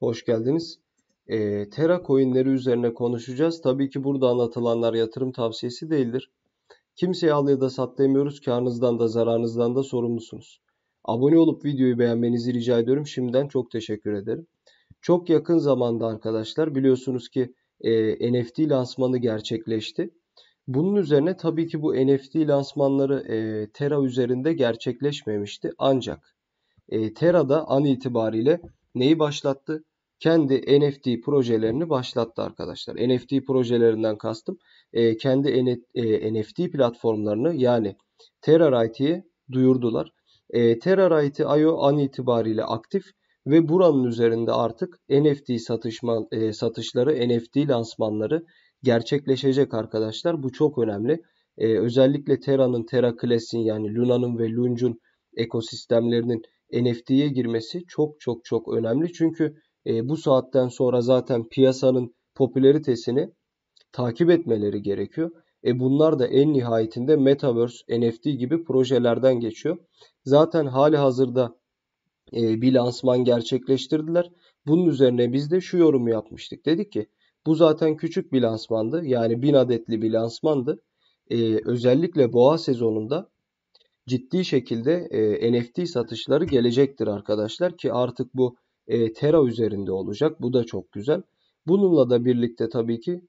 Hoş geldiniz. E, Terra coinleri üzerine konuşacağız. Tabii ki burada anlatılanlar yatırım tavsiyesi değildir. Kimseye al ya da sat demiyoruz. Karnınızdan da zararınızdan da sorumlusunuz. Abone olup videoyu beğenmenizi rica ediyorum. Şimdiden çok teşekkür ederim. Çok yakın zamanda arkadaşlar biliyorsunuz ki e, NFT lansmanı gerçekleşti. Bunun üzerine tabii ki bu NFT lansmanları e, Terra üzerinde gerçekleşmemişti. Ancak e, Terra'da an itibariyle neyi başlattı? Kendi NFT projelerini başlattı arkadaşlar. NFT projelerinden kastım e, kendi NFT e, platformlarını yani Terrarity'ye duyurdular. E, Terrarity.io an itibariyle aktif ve buranın üzerinde artık NFT satışma, e, satışları, NFT lansmanları gerçekleşecek arkadaşlar. Bu çok önemli. E, özellikle Terra'nın, Terra Class'in yani Luna'nın ve Lunge'un ekosistemlerinin NFT'ye girmesi çok çok çok önemli. Çünkü e, bu saatten sonra zaten piyasanın popüleritesini takip etmeleri gerekiyor. E bunlar da en nihayetinde Metaverse, NFT gibi projelerden geçiyor. Zaten hali hazırda e, bir lansman gerçekleştirdiler. Bunun üzerine biz de şu yorumu yapmıştık. Dedik ki bu zaten küçük bir lansmandı. Yani bin adetli bir lansmandı. E, özellikle boğa sezonunda ciddi şekilde e, NFT satışları gelecektir arkadaşlar ki artık bu e, Terra üzerinde olacak. Bu da çok güzel. Bununla da birlikte tabii ki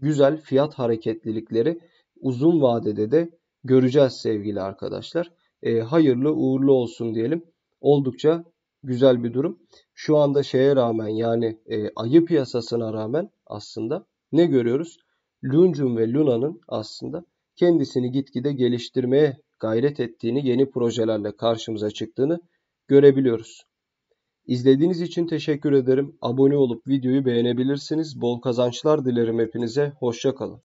güzel fiyat hareketlilikleri uzun vadede de göreceğiz sevgili arkadaşlar. E, hayırlı uğurlu olsun diyelim. Oldukça güzel bir durum. Şu anda şeye rağmen yani e, ayı piyasasına rağmen aslında ne görüyoruz? Luncum ve Luna'nın aslında kendisini gitgide geliştirmeye gayret ettiğini, yeni projelerle karşımıza çıktığını görebiliyoruz. İzlediğiniz için teşekkür ederim. Abone olup videoyu beğenebilirsiniz. Bol kazançlar dilerim hepinize. Hoşça kalın.